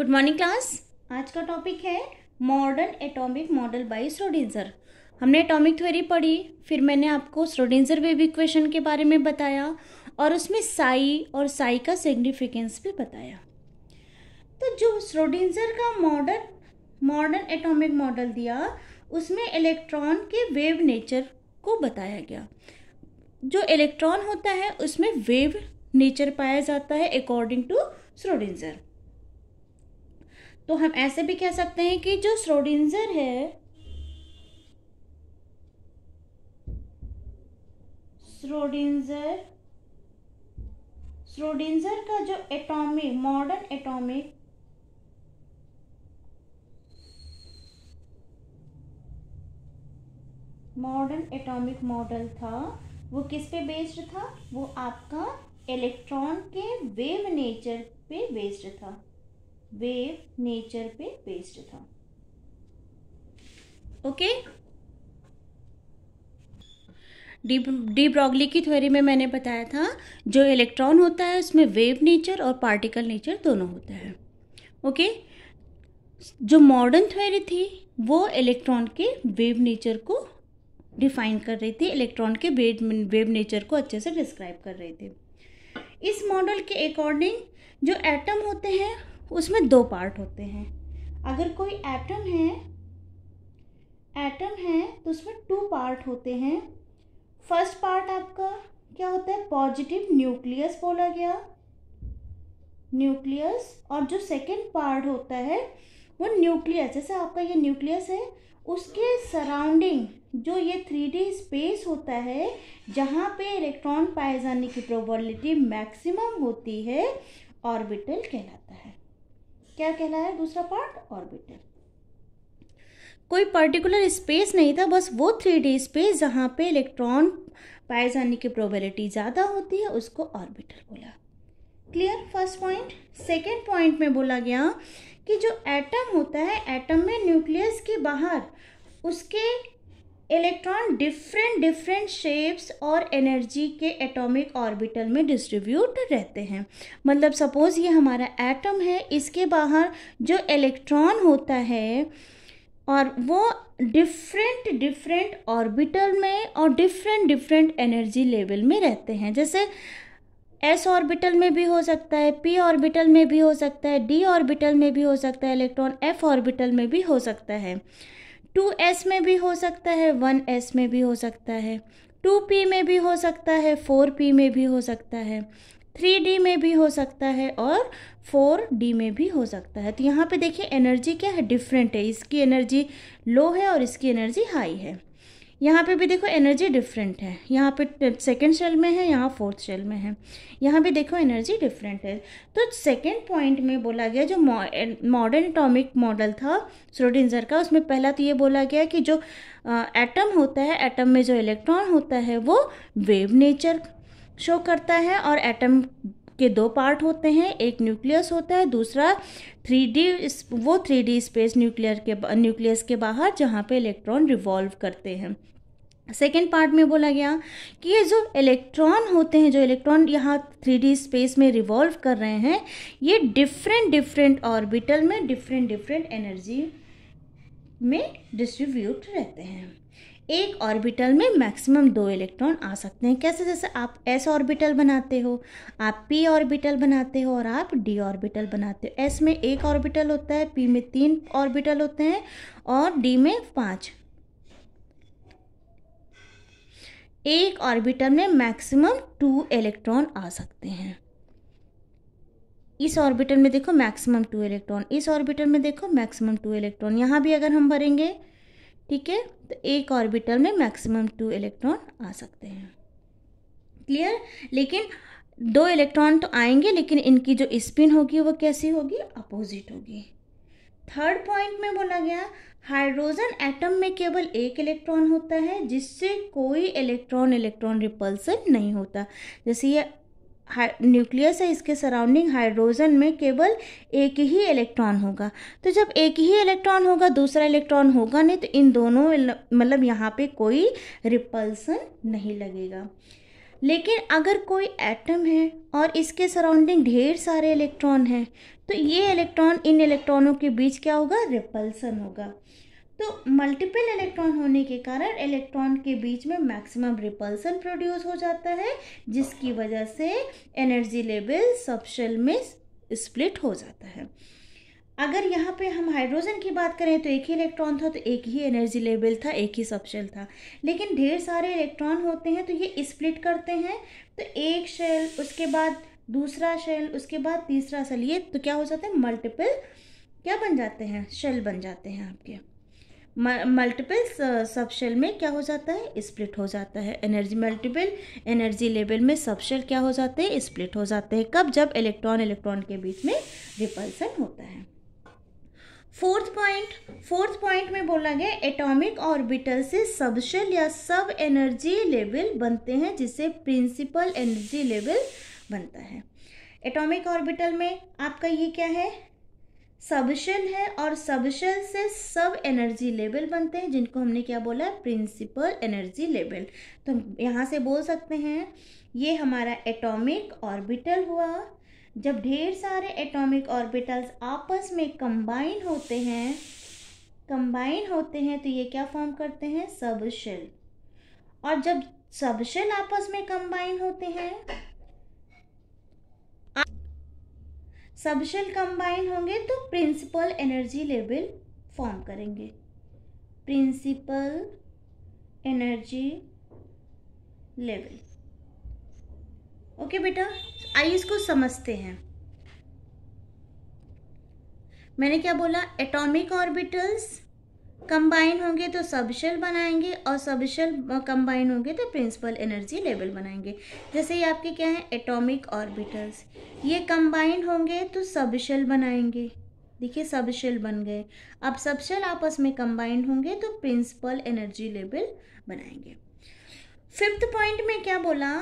good morning class आज का topic है modern atomic model by Schrodinger हमने एटॉमिक थ्योरी पढ़ी फिर मैंने आपको श्रोडिंजर वेव इक्वेशन के बारे में बताया और उसमें साई और साई का सिग्निफिकेंस भी बताया तो जो श्रोडिंजर का मॉडर्न मॉडर्न एटॉमिक मॉडल दिया उसमें इलेक्ट्रॉन के वेव नेचर को बताया गया जो इलेक्ट्रॉन होता है उसमें वेव नेचर पाया जाता है अकॉर्डिंग टू स्रोडिंजर तो हम ऐसे भी कह सकते हैं कि जो स्रोडिंजर है स्रोडिंजर स्रोडिंजर का जो atomic modern atomic modern atomic model था वो किस पे बेस्ड था वो आपका इलेक्ट्रॉन के वेव नेचर पे बेस्ड था वेव नेचर पे बेस्ड था ओके डी डी ब्रॉगली की थ्योरी में मैंने बताया था जो इलेक्ट्रॉन होता है उसमें वेव नेचर और पार्टिकल नेचर दोनों होता है ओके जो मॉडर्न थ्योरी थी वो इलेक्ट्रॉन के वेव नेचर को डिफाइन कर रही थी इलेक्ट्रॉन के वेव नेचर को अच्छे से डिस्क्राइब कर रही थी इस मॉडल के अकॉर्डिंग जो एटम होते हैं उसमें दो पार्ट होते हैं अगर कोई एटम है एटम है तो उसमें टू पार्ट होते हैं फर्स्ट पार्ट आपका क्या होता है पॉजिटिव न्यूक्लियस बोला गया न्यूक्लियस और जो सेकेंड पार्ट होता है वो न्यूक्लियस जैसे आपका ये न्यूक्लियस है उसके सराउंडिंग जो ये थ्री डी स्पेस होता है जहाँ पे इलेक्ट्रॉन पाए जाने की प्रोबेबिलिटी मैक्सिमम होती है ऑर्बिटल कहलाता है क्या कहला है दूसरा पार्ट ऑर्बिटल कोई पर्टिकुलर स्पेस नहीं था बस वो थ्री डी स्पेस जहाँ पे इलेक्ट्रॉन पाए जाने की प्रोबेबिलिटी ज़्यादा होती है उसको ऑर्बिटल बोला clear first point second point में बोला गया कि जो एटम होता है एटम में न्यूक्लियस के बाहर उसके इलेक्ट्रॉन डिफरेंट डिफरेंट शेप्स और एनर्जी के एटॉमिक ऑर्बिटल में डिस्ट्रीब्यूट रहते हैं मतलब सपोज ये हमारा एटम है इसके बाहर जो इलेक्ट्रॉन होता है और वो डिफरेंट डिफरेंट ऑर्बिटल में और डिफरेंट डिफरेंट एनर्जी लेवल में रहते हैं जैसे एस ऑर्बिटल में भी हो सकता है पी ऑर्बिटल में भी हो सकता है डी ऑर्बिटल में भी हो सकता है इलेक्ट्रॉन एफ ऑर्बिटल में भी हो सकता है टू एस में भी हो सकता है वन एस में भी हो सकता है टू पी में भी हो सकता है फोर पी में भी हो सकता है थ्री डी में भी हो सकता है और फोर डी में भी हो सकता है तो यहाँ पे देखिए एनर्जी क्या है डिफरेंट है इसकी एनर्जी लो है और इसकी एनर्जी हाई है यहाँ पे भी देखो एनर्जी डिफरेंट है यहाँ पे सेकेंड शेल में है यहाँ फोर्थ शेल में है यहाँ भी देखो एनर्जी डिफरेंट है तो सेकेंड पॉइंट में बोला गया जो मॉडर्न एटॉमिक मॉडल था स्रोडिंजर का उसमें पहला तो ये बोला गया कि जो एटम होता है एटम में जो इलेक्ट्रॉन होता है वो वेव नेचर शो करता है और एटम के दो पार्ट होते हैं एक न्यूक्लियस होता है दूसरा थ्री डी वो थ्री डी स्पेस न्यूक्लियर के न्यूक्लियस के बाहर जहाँ पे इलेक्ट्रॉन रिवॉल्व करते हैं सेकेंड पार्ट में बोला गया कि ये जो इलेक्ट्रॉन होते हैं जो इलेक्ट्रॉन यहाँ थ्री स्पेस में रिवॉल्व कर रहे हैं ये डिफरेंट डिफरेंट ऑर्बिटल में डिफरेंट डिफरेंट एनर्जी में डिस्ट्रीब्यूट रहते हैं एक ऑर्बिटल में मैक्सिमम दो इलेक्ट्रॉन आ सकते हैं कैसे जैसे आप एस ऑर्बिटल बनाते हो आप पी ऑर्बिटल बनाते हो और आप डी ऑर्बिटल बनाते हो एस में एक ऑर्बिटल होता है पी में तीन ऑर्बिटल होते हैं और डी में पाँच एक ऑर्बिटल में मैक्सिमम टू इलेक्ट्रॉन आ सकते हैं इस ऑर्बिटल में देखो मैक्सिमम टू इलेक्ट्रॉन इस ऑर्बिटल में देखो मैक्सिमम टू इलेक्ट्रॉन यहाँ भी अगर हम भरेंगे ठीक है तो एक ऑर्बिटल में मैक्सिमम टू इलेक्ट्रॉन आ सकते हैं क्लियर लेकिन दो इलेक्ट्रॉन तो आएंगे लेकिन इनकी जो स्पिन होगी वो कैसी होगी अपोजिट होगी थर्ड पॉइंट में बोला गया हाइड्रोजन एटम में केवल एक इलेक्ट्रॉन होता है जिससे कोई इलेक्ट्रॉन इलेक्ट्रॉन रिपल्सन नहीं होता जैसे ये न्यूक्लियस है इसके सराउंडिंग हाइड्रोजन में केवल एक ही इलेक्ट्रॉन होगा तो जब एक ही इलेक्ट्रॉन होगा दूसरा इलेक्ट्रॉन होगा नहीं तो इन दोनों मतलब यहाँ पे कोई रिपल्सन नहीं लगेगा लेकिन अगर कोई एटम है और इसके सराउंडिंग ढेर सारे इलेक्ट्रॉन हैं तो ये इलेक्ट्रॉन इन इलेक्ट्रॉनों के बीच क्या होगा रिपल्सन होगा तो मल्टीपल इलेक्ट्रॉन होने के कारण इलेक्ट्रॉन के बीच में मैक्सिमम रिपल्सन प्रोड्यूस हो जाता है जिसकी वजह से एनर्जी लेवल सबशेल में स्प्लिट हो जाता है अगर यहाँ पे हम हाइड्रोजन की बात करें तो एक ही इलेक्ट्रॉन था तो एक ही एनर्जी लेवल था एक ही सबशेल था लेकिन ढेर सारे इलेक्ट्रॉन होते हैं तो ये स्प्लिट करते हैं तो एक शेल उसके बाद दूसरा शेल उसके बाद तीसरा सेल ये तो क्या हो जाता है मल्टीपल क्या बन जाते हैं शेल बन जाते हैं आपके मल्टीपल सब शेल में क्या हो जाता है स्प्लिट हो जाता है एनर्जी मल्टीपल एनर्जी लेवल में सब शेल क्या हो जाते हैं स्प्लिट हो जाते हैं कब जब इलेक्ट्रॉन इलेक्ट्रॉन के बीच में रिपल्सन होता है फोर्थ पॉइंट फोर्थ पॉइंट में बोला गया एटॉमिक ऑर्बिटल से शेल या सब एनर्जी लेवल बनते हैं जिसे प्रिंसिपल एनर्जी लेवल बनता है एटॉमिक ऑर्बिटल में आपका ये क्या है सबशेल है और सबशेल से सब एनर्जी लेवल बनते हैं जिनको हमने क्या बोला है प्रिंसिपल एनर्जी लेवल तो हम यहाँ से बोल सकते हैं ये हमारा एटॉमिक ऑर्बिटल हुआ जब ढेर सारे एटॉमिक ऑर्बिटल्स आपस में कंबाइन होते हैं कंबाइन होते हैं तो ये क्या फॉर्म करते हैं सबशेल और जब सबशेल आपस में कंबाइन होते हैं सबशेल कंबाइन होंगे तो प्रिंसिपल एनर्जी लेवल फॉर्म करेंगे प्रिंसिपल एनर्जी लेवल ओके बेटा आइए इसको समझते हैं मैंने क्या बोला एटॉमिक ऑर्बिटल्स कंबाइन होंगे तो सबशेल बनाएंगे और सबशेल कंबाइन होंगे तो प्रिंसिपल एनर्जी लेवल बनाएंगे जैसे ये आपके क्या हैं एटॉमिक ऑर्बिटल्स ये कंबाइन होंगे तो सबशेल बनाएंगे देखिए सबशेल बन गए अब सबशेल आपस में कंबाइन होंगे तो प्रिंसिपल एनर्जी लेवल बनाएंगे फिफ्थ पॉइंट में क्या बोला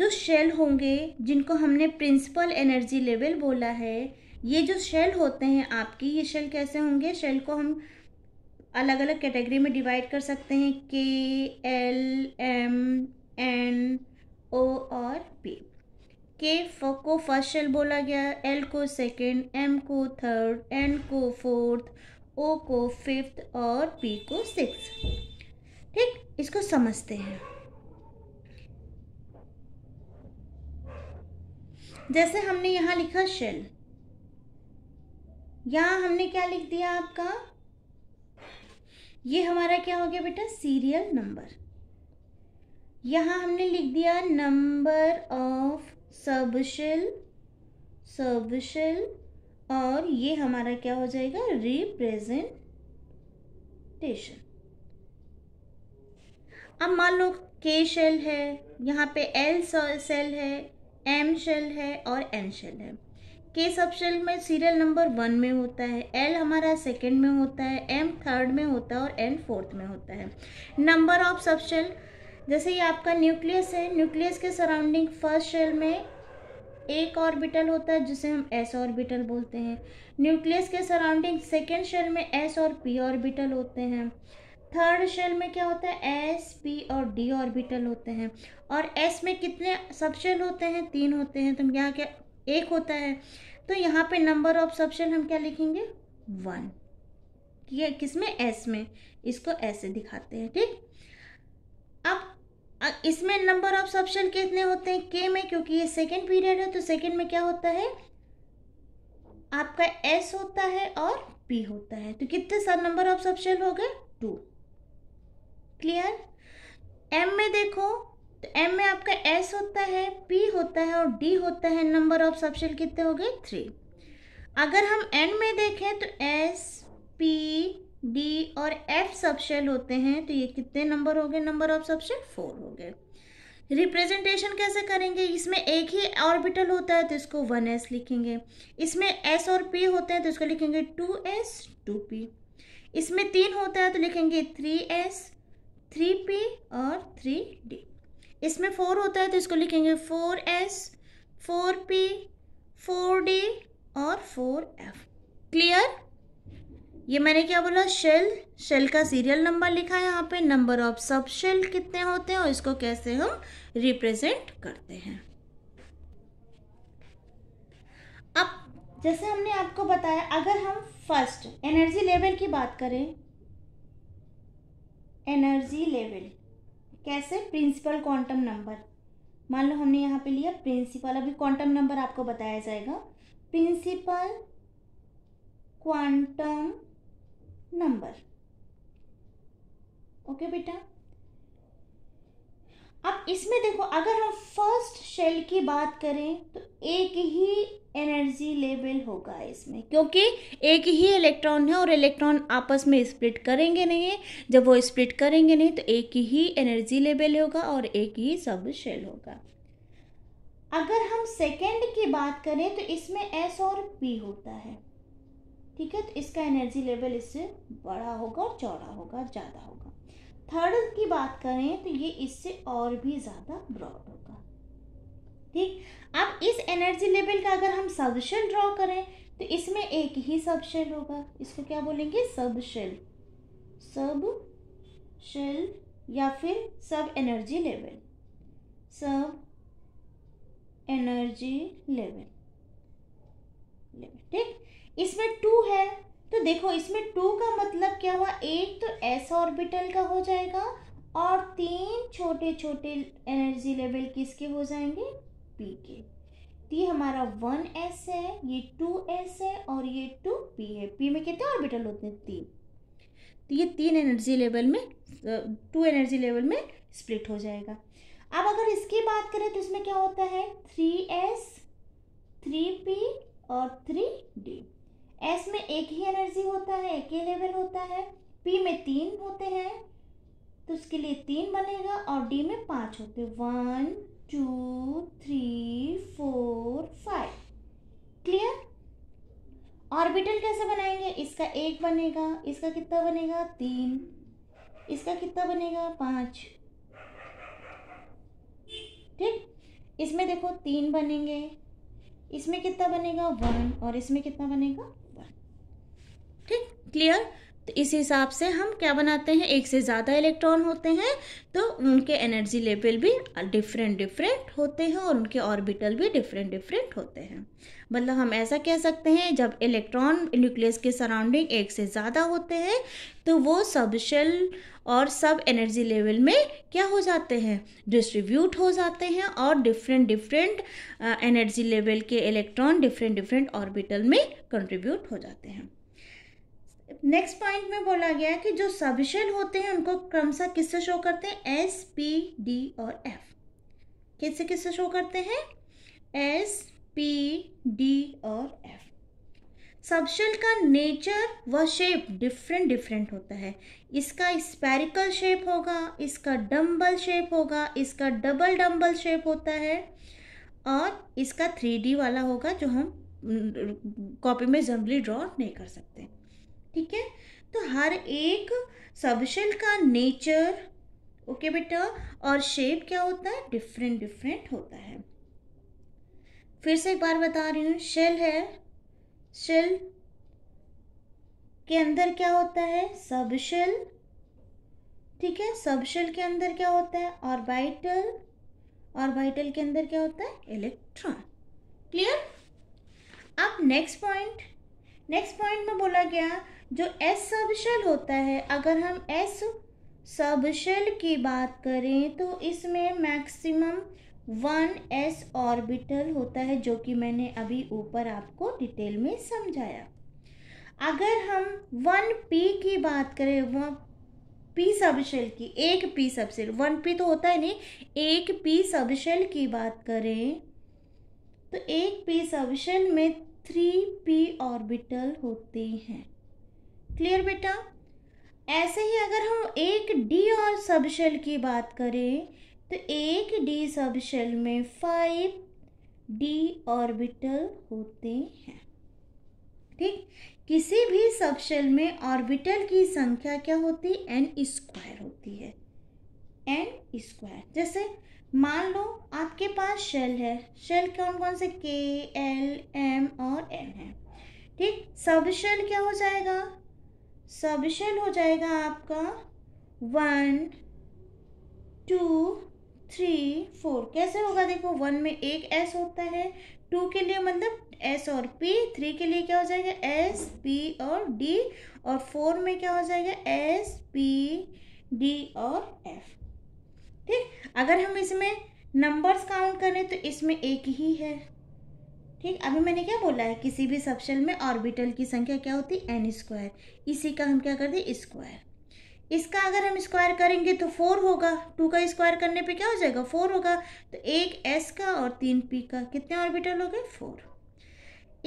जो शेल होंगे जिनको हमने प्रिंसिपल एनर्जी लेवल बोला है ये जो शेल होते हैं आपकी ये शेल कैसे होंगे शेल को हम अलग अलग कैटेगरी में डिवाइड कर सकते हैं के एल एम एन ओ और पी के को फर्स्ट शेल बोला गया एल को सेकेंड एम को थर्ड एन को फोर्थ ओ को फिफ्थ और पी को सिक्स ठीक इसको समझते हैं जैसे हमने यहाँ लिखा शेल यहाँ हमने क्या लिख दिया आपका ये हमारा क्या हो गया बेटा सीरियल नंबर यहाँ हमने लिख दिया नंबर ऑफ सबशेल सबशेल और ये हमारा क्या हो जाएगा रिप्रेजेंटेशन अब मान लो के शेल है यहाँ पे एल सेल है एम शेल है और एन शेल है के सेल में सीरियल नंबर वन में होता है एल हमारा सेकेंड में होता है एम थर्ड में होता है और एन फोर्थ में होता है नंबर ऑफ सबशेल जैसे ये आपका न्यूक्लियस है न्यूक्लियस के सराउंडिंग फर्स्ट शेल में एक ऑर्बिटल होता है जिसे हम एस ऑर्बिटल बोलते हैं न्यूक्लियस के सराउंडिंग सेकेंड शेल में एस और पी ऑर्बिटल होते हैं थर्ड शेल में क्या होता है एस पी और डी ऑर्बिटल होते हैं और एस में कितने शेल होते हैं तीन होते हैं तो हम यहाँ क्या एक होता है तो यहाँ पे नंबर ऑफ सबशेल हम क्या लिखेंगे वन ये किस में एस में इसको ऐसे दिखाते हैं ठीक अब इसमें नंबर ऑफ सबशेल कितने होते हैं के में क्योंकि ये सेकेंड पीरियड है तो सेकेंड में क्या होता है आपका एस होता है और पी होता है तो कितने सब नंबर ऑफ सबशेल हो गए टू क्लियर एम में देखो तो एम में आपका एस होता है पी होता है और डी होता है नंबर ऑफ सबशेल कितने हो गए थ्री अगर हम एंड में देखें तो एस पी डी और एफ सबशेल होते हैं तो ये कितने नंबर हो गए नंबर ऑफ सबशेल फोर हो गए रिप्रेजेंटेशन कैसे करेंगे इसमें एक ही ऑर्बिटल होता है तो इसको वन एस लिखेंगे इसमें एस और पी होते हैं तो इसको लिखेंगे टू एस टू पी इसमें तीन होता है तो लिखेंगे थ्री एस थ्री पी और थ्री डी इसमें फोर होता है तो इसको लिखेंगे four S four P four D और फोर एफ क्लियर ये मैंने क्या बोला शेल शेल का सीरियल नंबर लिखा है यहाँ पे नंबर ऑफ सब शेल कितने होते हैं और इसको कैसे हम रिप्रेजेंट करते हैं अब जैसे हमने आपको बताया अगर हम फर्स्ट एनर्जी लेवल की बात करें एनर्जी लेवल कैसे प्रिंसिपल क्वांटम नंबर मान लो हमने यहाँ पे लिया प्रिंसिपल अभी क्वांटम नंबर आपको बताया जाएगा प्रिंसिपल क्वांटम नंबर ओके बेटा अब इसमें देखो अगर हम फर्स्ट शेल की बात करें तो एक ही एनर्जी लेवल होगा इसमें क्योंकि एक ही इलेक्ट्रॉन है और इलेक्ट्रॉन आपस में स्प्लिट करेंगे नहीं जब वो स्प्लिट करेंगे नहीं तो एक ही एनर्जी लेवल होगा और एक ही सब शेल होगा अगर हम सेकेंड की बात करें तो इसमें एस और पी होता है ठीक है तो इसका एनर्जी लेवल इससे बड़ा होगा और चौड़ा होगा ज़्यादा होगा थर्ड की बात करें तो ये इससे और भी ज़्यादा ब्रॉड होगा ठीक अब इस एनर्जी लेवल का अगर हम सबशेल ड्रॉ करें तो इसमें एक ही सबशेल होगा इसको क्या बोलेंगे सबशेल सब शेल या फिर sub energy level sub energy level level ठीक इसमें टू है तो देखो इसमें टू का मतलब क्या हुआ एक तो एस ऑर्बिटल का हो जाएगा और तीन छोटे छोटे एनर्जी लेवल किसके हो जाएंगे पी के तो ये हमारा वन एस है ये टू एस है और ये टू पी है पी में कितने ऑर्बिटल होते हैं तीन तो ये तीन एनर्जी लेवल में टू एनर्जी लेवल में स्प्लिट हो जाएगा अब अगर इसकी बात करें तो इसमें क्या होता है थ्री एस थ्री पी और थ्री डी एस में एक ही एनर्जी होता है एक ही लेवल होता है पी में तीन होते हैं तो उसके लिए तीन बनेगा और डी में पाँच होते one two three four five clear orbital कैसे बनाएंगे इसका एक बनेगा इसका कितना बनेगा तीन इसका कितना बनेगा पाँच ठीक इसमें देखो तीन बनेंगे इसमें कितना बनेगा वन और इसमें कितना बनेगा ठीक क्लियर तो इस हिसाब से हम क्या बनाते हैं एक से ज़्यादा इलेक्ट्रॉन होते हैं तो उनके एनर्जी लेवल भी डिफरेंट डिफरेंट होते हैं और उनके ऑर्बिटल भी डिफरेंट डिफरेंट होते हैं मतलब हम ऐसा कह सकते हैं जब इलेक्ट्रॉन न्यूक्लियस के सराउंडिंग एक से ज़्यादा होते हैं तो वो सब शेल और सब एनर्जी लेवल में क्या हो जाते हैं डिस्ट्रीब्यूट हो जाते हैं और डिफरेंट डिफरेंट एनर्जी लेवल के इलेक्ट्रॉन डिफरेंट डिफरेंट ऑर्बिटल में कंट्रीब्यूट हो जाते हैं नेक्स्ट पॉइंट में बोला गया है कि जो सबशेल होते हैं उनको क्रमशः किससे शो करते हैं एस पी डी और एफ किससे किससे शो करते हैं एस पी डी और एफ सबशेल का नेचर व शेप डिफरेंट डिफरेंट होता है इसका स्पेरिकल शेप होगा इसका डम्बल शेप होगा इसका डबल डम्बल शेप होता है और इसका थ्री वाला होगा जो हम कॉपी में जनरली ड्रॉ नहीं कर सकते ठीक है तो हर एक सबशेल का नेचर ओके बेटा और शेप क्या होता है डिफरेंट डिफरेंट होता है फिर से एक बार बता रही हूँ शेल है शेल के अंदर क्या होता है सबशेल ठीक है सबशेल के अंदर क्या होता है ऑर्बिटल ऑर्बिटल के अंदर क्या होता है इलेक्ट्रॉन क्लियर अब नेक्स्ट पॉइंट नेक्स्ट पॉइंट में बोला गया जो एस सबशल होता है अगर हम एस सबशल की बात करें तो इसमें मैक्सिमम वन एस ऑर्बिटल होता है जो कि मैंने अभी ऊपर आपको डिटेल में समझाया अगर हम वन पी की बात करें वह पी सबशेल की एक पी सबशेल वन पी तो होता है नहीं एक पी सबशेल की बात करें तो एक पी सबशेल में थ्री पी ऑर्बिटल होते हैं क्लियर बेटा ऐसे ही अगर हम एक डी और सबशेल की बात करें तो एक डी सबशेल में फाइव डी ऑर्बिटल होते हैं ठीक किसी भी सबशेल में ऑर्बिटल की संख्या क्या होती है एन स्क्वायर होती है एन स्क्वायर जैसे मान लो आपके पास शेल है शेल कौन कौन से के एल एम और एन है ठीक सब शेल क्या हो जाएगा सबिशन हो जाएगा आपका वन टू थ्री फोर कैसे होगा देखो वन में एक एस होता है टू के लिए मतलब एस और पी थ्री के लिए क्या हो जाएगा एस पी और डी और फोर में क्या हो जाएगा एस पी डी और एफ ठीक अगर हम इसमें नंबर्स काउंट करें तो इसमें एक ही है ठीक अभी मैंने क्या बोला है किसी भी सबशेल में ऑर्बिटल की संख्या क्या होती है एन स्क्वायर इसी का हम क्या कर दें स्क्वायर इसका अगर हम स्क्वायर करेंगे तो फोर होगा टू का स्क्वायर करने पे क्या हो जाएगा फोर होगा तो एक एस का और तीन पी का कितने ऑर्बिटल हो गए फोर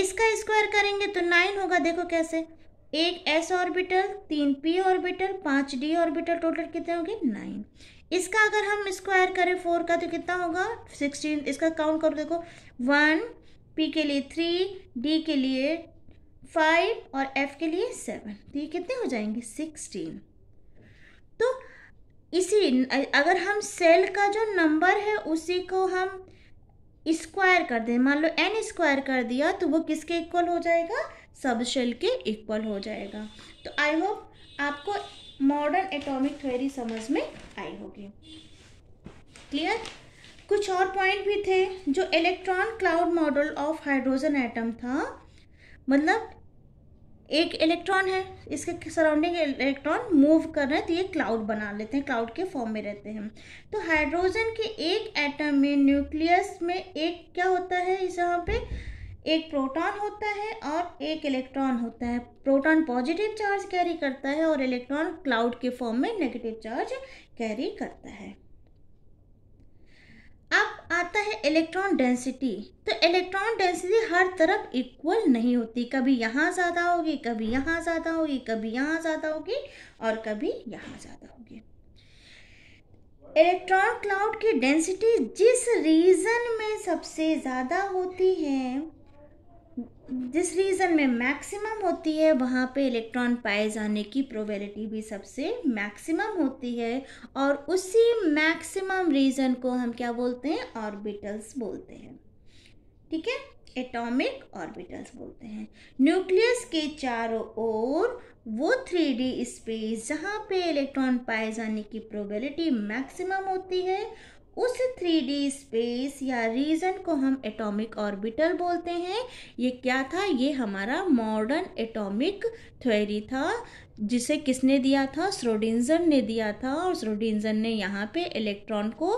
इसका स्क्वायर करेंगे तो नाइन होगा देखो कैसे एक एस ऑर्बिटल तीन पी ऑर्बिटल पाँच डी ऑर्बिटल टोटल कितने होंगे नाइन इसका अगर हम स्क्वायर करें फोर का तो कितना होगा सिक्सटीन इसका काउंट करो देखो वन पी के लिए थ्री डी के लिए फाइव और एफ के लिए सेवन तो ये कितने हो जाएंगे सिक्सटीन तो इसी अगर हम सेल का जो नंबर है उसी को हम स्क्वायर कर दें मान लो एन स्क्वायर कर दिया तो वो किसके इक्वल हो जाएगा सब सेल के इक्वल हो जाएगा तो आई होप आपको मॉडर्न एटॉमिक थ्योरी समझ में आई होगी क्लियर कुछ और पॉइंट भी थे जो electron cloud model of hydrogen atom था मतलब एक इलेक्ट्रॉन है इसके सराउंडिंग इलेक्ट्रॉन मूव कर रहे हैं तो ये क्लाउड बना लेते हैं क्लाउड के फॉर्म में रहते हैं तो हाइड्रोजन के एक एटम में न्यूक्लियस में एक क्या होता है इस यहाँ पे एक प्रोटॉन होता है और एक इलेक्ट्रॉन होता है प्रोटॉन पॉजिटिव चार्ज कैरी करता है और इलेक्ट्रॉन क्लाउड के फॉर्म में नेगेटिव चार्ज कैरी करता है अब आता है इलेक्ट्रॉन डेंसिटी तो इलेक्ट्रॉन डेंसिटी हर तरफ इक्वल नहीं होती कभी यहाँ ज़्यादा होगी कभी यहाँ ज़्यादा होगी कभी यहाँ ज़्यादा होगी और कभी यहाँ ज़्यादा होगी इलेक्ट्रॉन क्लाउड की डेंसिटी जिस रीजन में सबसे ज़्यादा होती है जिस रीजन में मैक्सिमम होती है वहाँ पे इलेक्ट्रॉन पाए जाने की प्रोबेबिलिटी भी सबसे मैक्सिमम होती है और उसी मैक्सिमम रीजन को हम क्या बोलते हैं ऑर्बिटल्स बोलते हैं ठीक है एटॉमिक ऑर्बिटल्स बोलते हैं न्यूक्लियस के चारों ओर वो थ्री डी स्पेस जहाँ पे इलेक्ट्रॉन पाए जाने की प्रोबेबिलिटी मैक्सिमम होती है उस थ्री डी स्पेस या रीजन को हम एटॉमिक ऑर्बिटल बोलते हैं ये क्या था ये हमारा मॉडर्न एटॉमिक थ्योरी था जिसे किसने दिया था स्रोडिंजन ने दिया था और स्रोडिंजन ने यहाँ पे इलेक्ट्रॉन को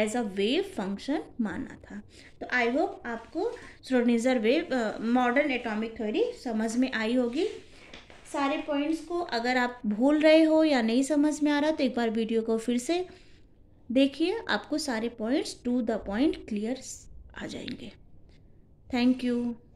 एज अ वेव फंक्शन माना था तो आई होप आपको Schrodinger wave modern atomic theory समझ में आई होगी सारे पॉइंट्स को अगर आप भूल रहे हो या नहीं समझ में आ रहा तो एक बार वीडियो को फिर से देखिए आपको सारे points to the point clear आ जाएंगे थैंक यू